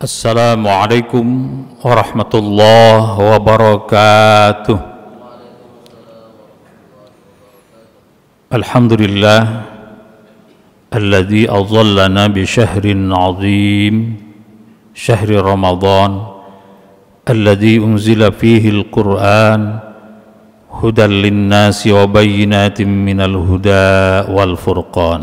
السلام عليكم ورحمة الله وبركاته الحمد لله الذي أظلنا بشهر عظيم شهر رمضان الذي أنزل فيه القرآن هدى للناس وبينات من الهدى والفرقان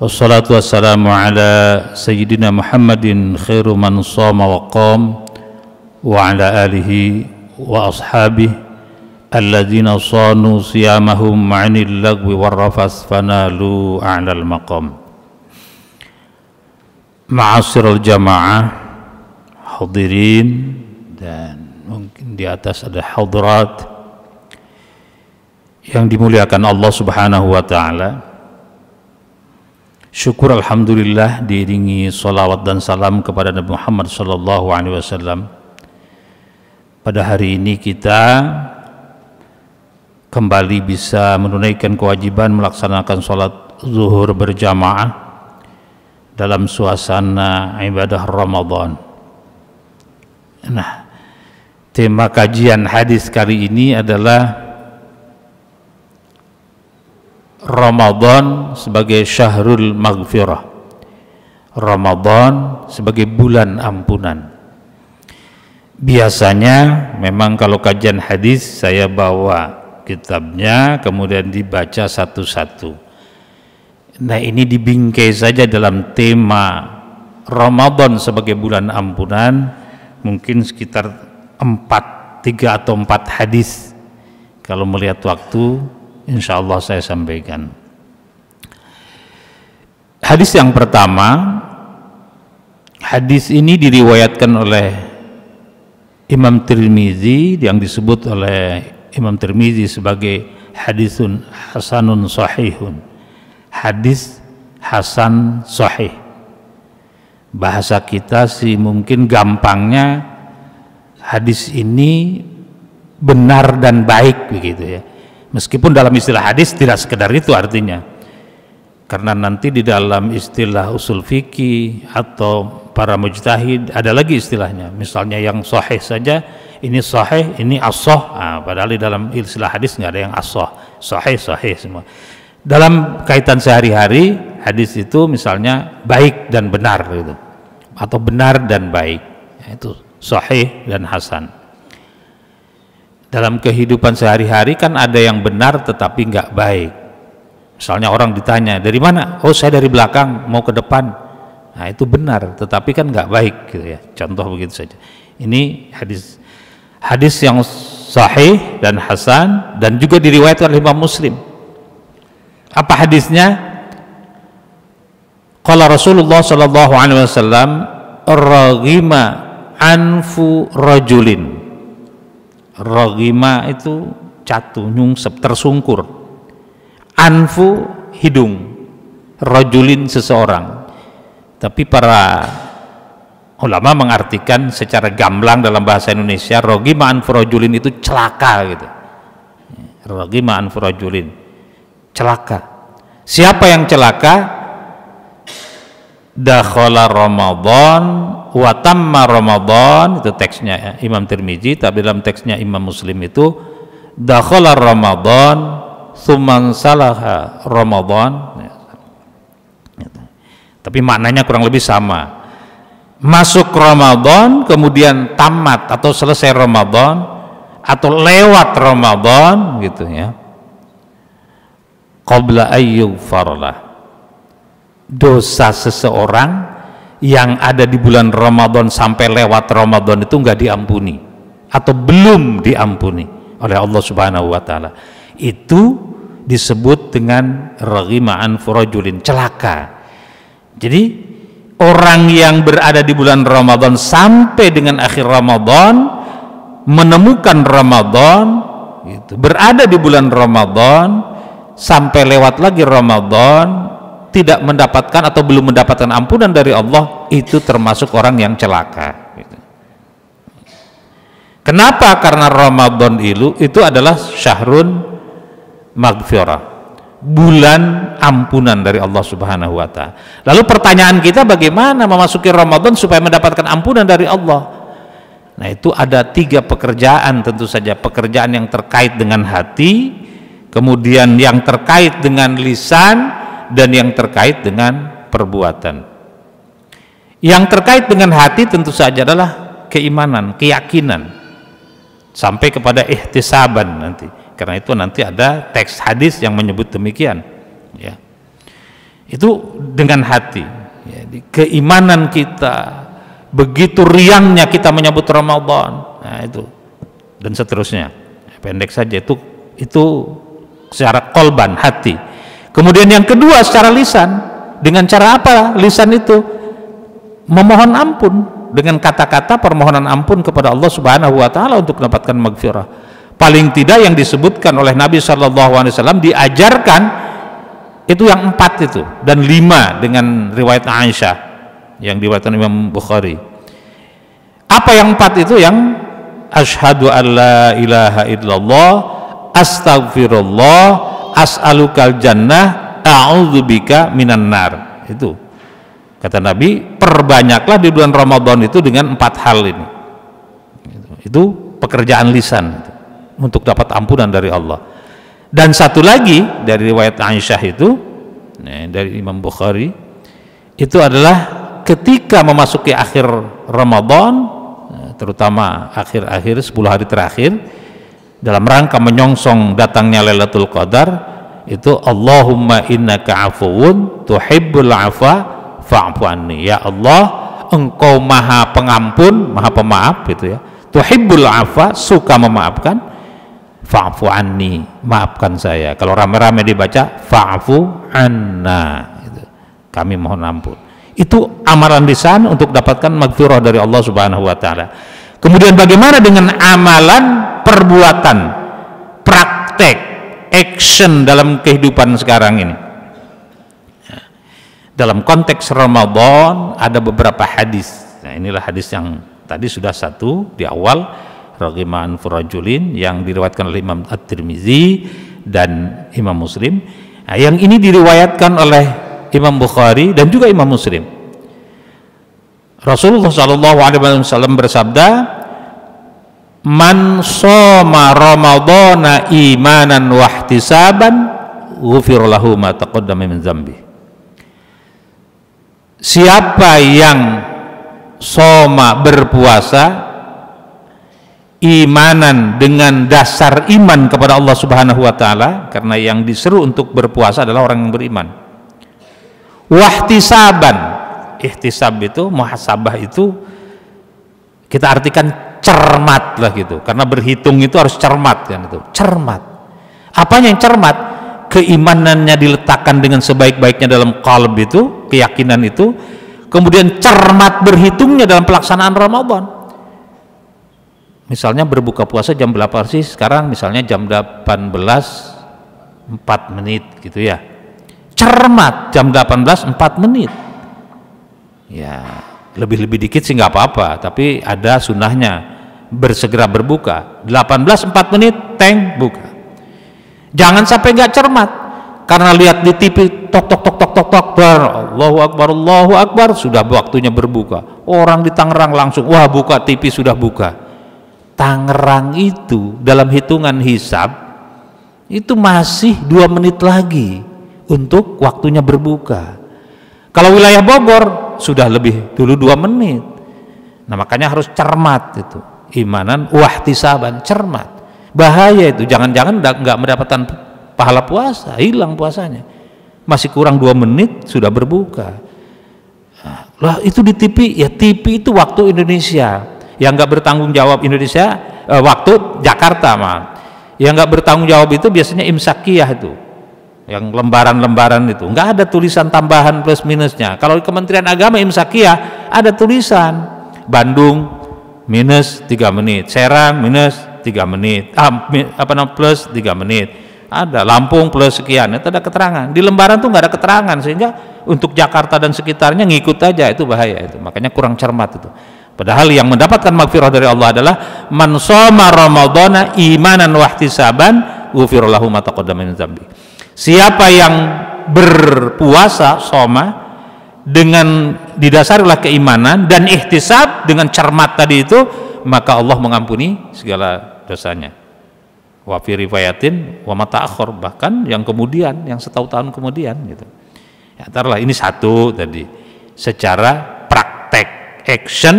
والصلاة والسلام على سيدنا محمد خير من صام وقام وعلى آله وأصحابه الذين صانوا صيامهم عن اللغو والرفث فنالوا أعلى المقام معاصر الجماعة حضرين dan mungkin di atas ada hadirat yang dimuliakan Allah Subhanahu wa taala. Syukur Alhamdulillah diiringi salawat dan salam kepada Nabi Muhammad Sallallahu Alaihi Wasallam. Pada hari ini kita kembali bisa menunaikan kewajiban melaksanakan sholat zuhur berjamaah dalam suasana ibadah Ramadan. Nah, tema kajian hadis kali ini adalah Ramadan sebagai syahrul maghfirah Ramadan sebagai bulan ampunan biasanya memang kalau kajian hadis saya bawa kitabnya kemudian dibaca satu-satu nah ini dibingkai saja dalam tema Ramadan sebagai bulan ampunan mungkin sekitar empat tiga atau empat hadis kalau melihat waktu insya Allah saya sampaikan. Hadis yang pertama, hadis ini diriwayatkan oleh Imam Tirmizi yang disebut oleh Imam Tirmizi sebagai hadisun hasanun sahihun. Hadis hasan sahih. Bahasa kita sih mungkin gampangnya hadis ini benar dan baik begitu ya. Meskipun dalam istilah hadis tidak sekedar itu artinya. Karena nanti di dalam istilah usul fikih atau para mujtahid ada lagi istilahnya. Misalnya yang sahih saja, ini sahih, ini asoh. Nah, ah, padahal di dalam istilah hadis nggak ada yang asoh. Sahih, sahih semua. Dalam kaitan sehari-hari, hadis itu misalnya baik dan benar gitu. Atau benar dan baik. Itu sahih dan hasan dalam kehidupan sehari-hari kan ada yang benar tetapi nggak baik. Misalnya orang ditanya, dari mana? Oh saya dari belakang, mau ke depan. Nah itu benar, tetapi kan nggak baik gitu ya. Contoh begitu saja. Ini hadis hadis yang sahih dan hasan dan juga diriwayatkan oleh Imam Muslim. Apa hadisnya? Kalau Rasulullah Shallallahu alaihi wasallam ragima anfu rajulin Rogima itu catu, nyungsep, tersungkur. Anfu hidung. Rojulin seseorang. Tapi para ulama mengartikan secara gamblang dalam bahasa Indonesia Rogima anfu rojulin itu celaka gitu. Rogima anfu rojulin celaka. Siapa yang celaka? dakhala Ramadan wa tamma Ramadan itu teksnya ya, Imam Tirmizi tapi dalam teksnya Imam Muslim itu dakhala Ramadan suman salaha Ramadan ya. tapi maknanya kurang lebih sama masuk Ramadan kemudian tamat atau selesai Ramadan atau lewat Ramadan gitu ya qabla farlah dosa seseorang yang ada di bulan Ramadan sampai lewat Ramadan itu enggak diampuni atau belum diampuni oleh Allah Subhanahu wa taala. Itu disebut dengan raghiman furajulin celaka. Jadi orang yang berada di bulan Ramadan sampai dengan akhir Ramadan menemukan Ramadan itu berada di bulan Ramadan sampai lewat lagi Ramadan tidak mendapatkan atau belum mendapatkan ampunan dari Allah itu termasuk orang yang celaka gitu. kenapa? karena Ramadan ilu itu adalah syahrun maghfirah bulan ampunan dari Allah subhanahu wa ta'ala lalu pertanyaan kita bagaimana memasuki Ramadan supaya mendapatkan ampunan dari Allah nah itu ada tiga pekerjaan tentu saja pekerjaan yang terkait dengan hati kemudian yang terkait dengan lisan dan yang terkait dengan perbuatan. Yang terkait dengan hati tentu saja adalah keimanan, keyakinan sampai kepada ihtisaban nanti. Karena itu nanti ada teks hadis yang menyebut demikian, ya. Itu dengan hati. Jadi keimanan kita begitu riangnya kita menyebut Ramadan. Nah, itu dan seterusnya. Pendek saja itu itu secara kolban hati Kemudian yang kedua secara lisan, dengan cara apa lisan itu? Memohon ampun dengan kata-kata permohonan ampun kepada Allah Subhanahu wa taala untuk mendapatkan maghfirah. Paling tidak yang disebutkan oleh Nabi Shallallahu alaihi wasallam diajarkan itu yang empat itu dan lima dengan riwayat Aisyah yang diriwayatkan Imam Bukhari. Apa yang empat itu yang asyhadu alla ilaha illallah astaghfirullah as'alukal jannah a'udzubika minan nar. Itu. Kata Nabi, perbanyaklah di bulan Ramadan itu dengan empat hal ini. Itu pekerjaan lisan untuk dapat ampunan dari Allah. Dan satu lagi dari riwayat Aisyah itu dari Imam Bukhari itu adalah ketika memasuki akhir Ramadan terutama akhir-akhir 10 hari terakhir dalam rangka menyongsong datangnya Lailatul Qadar itu Allahumma innaka afuun tuhibbul afa fa'fu anni ya Allah engkau maha pengampun maha pemaaf gitu ya tuhibbul afa suka memaafkan fa'fu anni maafkan saya kalau rame-rame dibaca fa'fu anna gitu. kami mohon ampun itu amalan lisan untuk dapatkan magfirah dari Allah Subhanahu wa taala kemudian bagaimana dengan amalan perbuatan, praktek, action dalam kehidupan sekarang ini. Ya. Dalam konteks Ramadan ada beberapa hadis. Nah, inilah hadis yang tadi sudah satu di awal Ragiman Furajulin yang diriwayatkan oleh Imam At-Tirmizi dan Imam Muslim. Nah, yang ini diriwayatkan oleh Imam Bukhari dan juga Imam Muslim. Rasulullah Shallallahu Alaihi Wasallam bersabda, Man soma Ramadana imanan wahtisaban ghufir lahu ma taqaddama min dzambi. Siapa yang soma berpuasa imanan dengan dasar iman kepada Allah Subhanahu wa taala karena yang diseru untuk berpuasa adalah orang yang beriman. Wahtisaban, ihtisab itu muhasabah itu kita artikan cermat lah gitu karena berhitung itu harus cermat kan itu cermat apanya yang cermat keimanannya diletakkan dengan sebaik-baiknya dalam kalb itu keyakinan itu kemudian cermat berhitungnya dalam pelaksanaan Ramadan misalnya berbuka puasa jam berapa sih sekarang misalnya jam 18 4 menit gitu ya cermat jam 18 4 menit ya lebih-lebih dikit sih nggak apa-apa tapi ada sunnahnya bersegera berbuka 18.4 menit tank buka jangan sampai nggak cermat karena lihat di TV tok tok tok tok tok tok bar Allahu Akbar Allahu Akbar sudah waktunya berbuka orang di Tangerang langsung wah buka TV sudah buka Tangerang itu dalam hitungan hisab itu masih dua menit lagi untuk waktunya berbuka kalau wilayah Bogor sudah lebih dulu dua menit nah makanya harus cermat itu imanan wahtisaban cermat bahaya itu jangan-jangan nggak mendapatkan pahala puasa hilang puasanya masih kurang dua menit sudah berbuka nah, lah itu di TV ya TV itu waktu Indonesia yang nggak bertanggung jawab Indonesia eh, waktu Jakarta mah yang nggak bertanggung jawab itu biasanya imsakiyah itu yang lembaran-lembaran itu nggak ada tulisan tambahan plus minusnya kalau di Kementerian Agama imsakiyah ada tulisan Bandung minus 3 menit Serang minus 3 menit ah, apa namanya plus 3 menit ada Lampung plus sekian itu ada keterangan di lembaran tuh nggak ada keterangan sehingga untuk Jakarta dan sekitarnya ngikut aja itu bahaya itu makanya kurang cermat itu padahal yang mendapatkan magfirah dari Allah adalah man soma ramadhana imanan wahtisaban saban ma taqaddama min siapa yang berpuasa soma dengan didasari oleh keimanan dan ihtisab dengan cermat tadi itu maka Allah mengampuni segala dosanya wa fi riwayatin wa mata akhor bahkan yang kemudian yang setahu tahun kemudian gitu ya tarlah ini satu tadi secara praktek action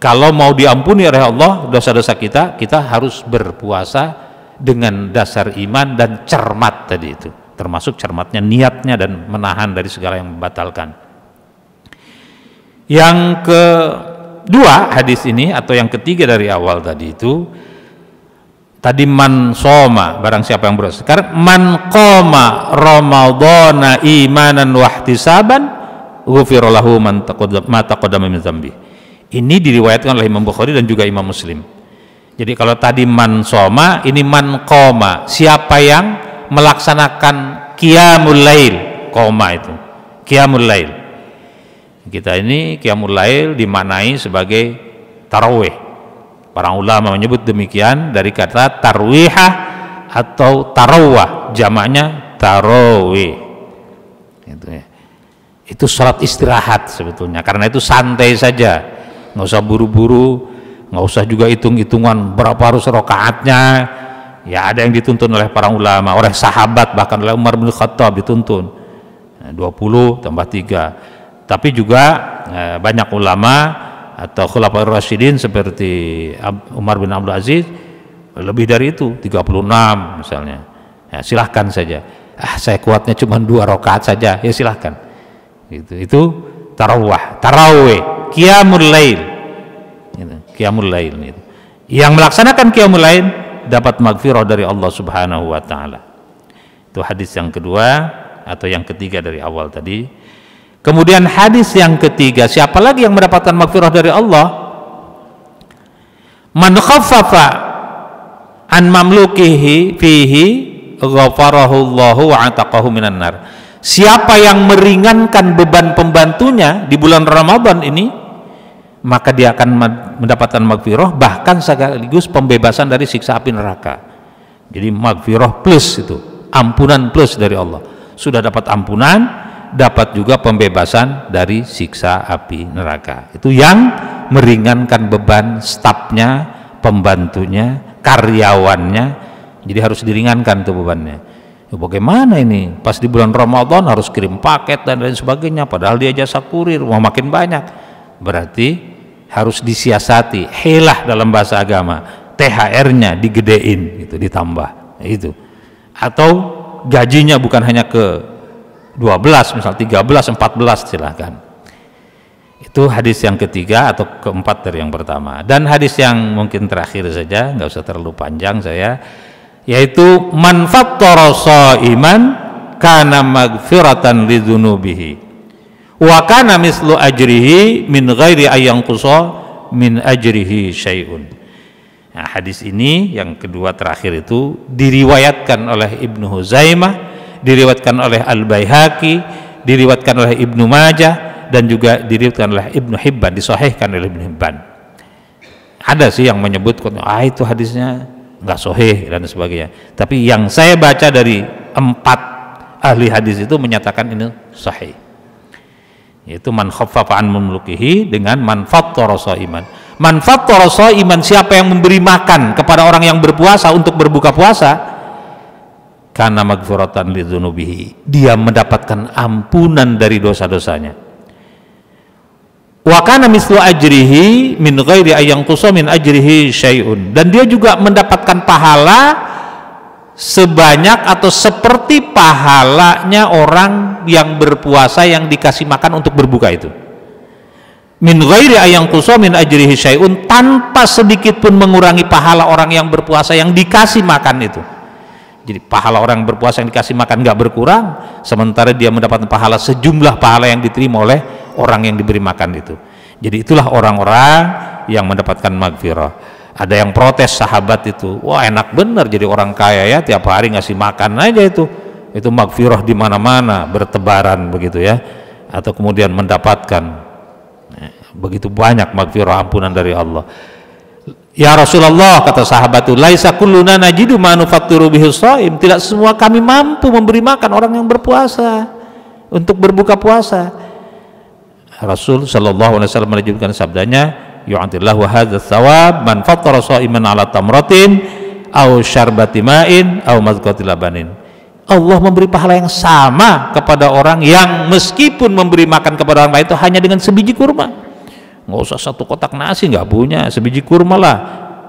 kalau mau diampuni oleh Allah dosa-dosa kita kita harus berpuasa dengan dasar iman dan cermat tadi itu termasuk cermatnya niatnya dan menahan dari segala yang membatalkan yang kedua hadis ini atau yang ketiga dari awal tadi itu tadi man soma barang siapa yang berpuasa sekarang man koma ramadhana imanan wahtisaban ghufirallahu man taqaddama taqaddama min zambi ini diriwayatkan oleh Imam Bukhari dan juga Imam Muslim jadi kalau tadi man soma ini man koma siapa yang melaksanakan qiyamul lail koma itu qiyamul lail kita ini qiyamul lail dimaknai sebagai tarawih para ulama menyebut demikian dari kata tarwihah atau tarawah jamaknya tarawih itu ya itu sholat istirahat sebetulnya karena itu santai saja nggak usah buru-buru nggak usah juga hitung-hitungan berapa harus rokaatnya Ya ada yang dituntun oleh para ulama, oleh sahabat bahkan oleh Umar bin Khattab dituntun. 20 nah, tambah 3. Tapi juga eh, banyak ulama atau khulafaur rasyidin seperti Umar bin Abdul Aziz lebih dari itu 36 misalnya. Ya, silahkan saja. Ah saya kuatnya cuma dua rakaat saja. Ya silahkan. Gitu. Itu tarawah, tarawih, kiamul lail. Gitu. Qiyamul lail gitu. Yang melaksanakan kiamul lail dapat magfirah dari Allah Subhanahu wa taala. Itu hadis yang kedua atau yang ketiga dari awal tadi. Kemudian hadis yang ketiga, siapa lagi yang mendapatkan magfirah dari Allah? Man khaffafa an mamlukihi fihi ghafarahullahu wa ataqahu minan nar. Siapa yang meringankan beban pembantunya di bulan Ramadan ini, maka dia akan mendapatkan magfirah bahkan sekaligus pembebasan dari siksa api neraka jadi magfirah plus itu ampunan plus dari Allah sudah dapat ampunan dapat juga pembebasan dari siksa api neraka itu yang meringankan beban stafnya pembantunya karyawannya jadi harus diringankan tuh bebannya ya bagaimana ini pas di bulan Ramadan harus kirim paket dan lain sebagainya padahal dia jasa kurir mau makin banyak berarti harus disiasati helah dalam bahasa agama THR-nya digedein gitu ditambah ya, itu atau gajinya bukan hanya ke 12 misal 13 14 silahkan itu hadis yang ketiga atau keempat dari yang pertama dan hadis yang mungkin terakhir saja nggak usah terlalu panjang saya yaitu manfaat fattara iman karena magfiratan lidunubihi wa kana mislu ajrihi min ghairi ayang kuso min ajrihi syai'un nah, hadis ini yang kedua terakhir itu diriwayatkan oleh Ibnu Huzaimah diriwayatkan oleh Al Baihaqi diriwayatkan oleh Ibnu Majah dan juga diriwayatkan oleh Ibnu Hibban disahihkan oleh Ibnu Hibban ada sih yang menyebut ah itu hadisnya nggak sahih dan sebagainya tapi yang saya baca dari empat ahli hadis itu menyatakan ini sahih yaitu man khaffafa'an an dengan man fattara iman. Man fattara iman siapa yang memberi makan kepada orang yang berpuasa untuk berbuka puasa karena magfiratan lidzunubihi dia mendapatkan ampunan dari dosa-dosanya wa kana mislu ajrihi min ghairi ayang min ajrihi syai'un dan dia juga mendapatkan pahala sebanyak atau seperti pahalanya orang yang berpuasa yang dikasih makan untuk berbuka itu min ghairi ayang kuso min ajrihi syai'un tanpa sedikit pun mengurangi pahala orang yang berpuasa yang dikasih makan itu jadi pahala orang berpuasa yang dikasih makan nggak berkurang sementara dia mendapatkan pahala sejumlah pahala yang diterima oleh orang yang diberi makan itu jadi itulah orang-orang yang mendapatkan magfirah ada yang protes sahabat itu wah enak bener jadi orang kaya ya tiap hari ngasih makan aja itu itu magfirah di mana-mana bertebaran begitu ya atau kemudian mendapatkan ya, begitu banyak magfirah ampunan dari Allah Ya Rasulullah kata sahabat itu laisa kulluna najidu ma tidak semua kami mampu memberi makan orang yang berpuasa untuk berbuka puasa Rasul sallallahu alaihi wasallam menunjukkan sabdanya yu'atillahu hadzal thawab man fattara shaiman ala tamratin aw syarbati ma'in madqati labanin Allah memberi pahala yang sama kepada orang yang meskipun memberi makan kepada orang lain itu hanya dengan sebiji kurma nggak usah satu kotak nasi nggak punya sebiji kurma lah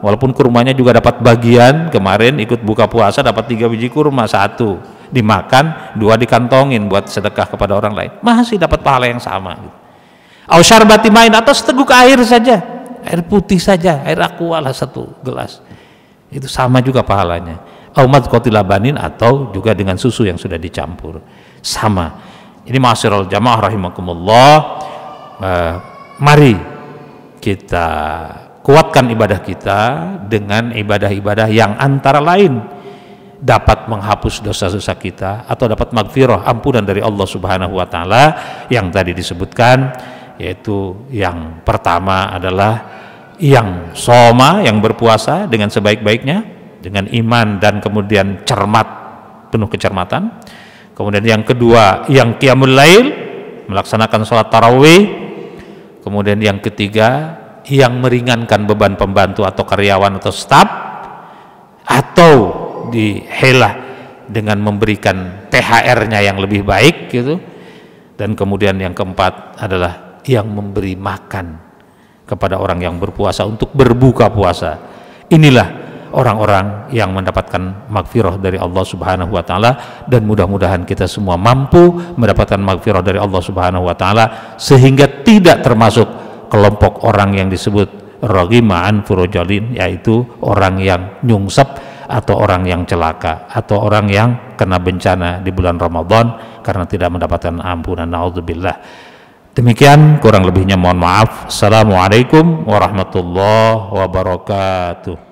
walaupun kurmanya juga dapat bagian kemarin ikut buka puasa dapat tiga biji kurma satu dimakan dua dikantongin buat sedekah kepada orang lain masih dapat pahala yang sama gitu. syarbati main atau seteguk air saja air putih saja air aqua lah satu gelas itu sama juga pahalanya aumat kotilabanin atau juga dengan susu yang sudah dicampur sama ini masyarul jamaah rahimakumullah eh, mari kita kuatkan ibadah kita dengan ibadah-ibadah yang antara lain dapat menghapus dosa-dosa kita atau dapat magfirah ampunan dari Allah Subhanahu wa taala yang tadi disebutkan yaitu yang pertama adalah yang soma yang berpuasa dengan sebaik-baiknya dengan iman dan kemudian cermat penuh kecermatan kemudian yang kedua yang qiyamul lail melaksanakan sholat tarawih kemudian yang ketiga yang meringankan beban pembantu atau karyawan atau staf atau dihelah dengan memberikan THR-nya yang lebih baik gitu dan kemudian yang keempat adalah yang memberi makan kepada orang yang berpuasa untuk berbuka puasa inilah orang-orang yang mendapatkan magfirah dari Allah Subhanahu wa taala dan mudah-mudahan kita semua mampu mendapatkan magfirah dari Allah Subhanahu wa taala sehingga tidak termasuk kelompok orang yang disebut raghiman furojalin yaitu orang yang nyungsep atau orang yang celaka atau orang yang kena bencana di bulan Ramadan karena tidak mendapatkan ampunan naudzubillah demikian kurang lebihnya mohon maaf assalamualaikum warahmatullahi wabarakatuh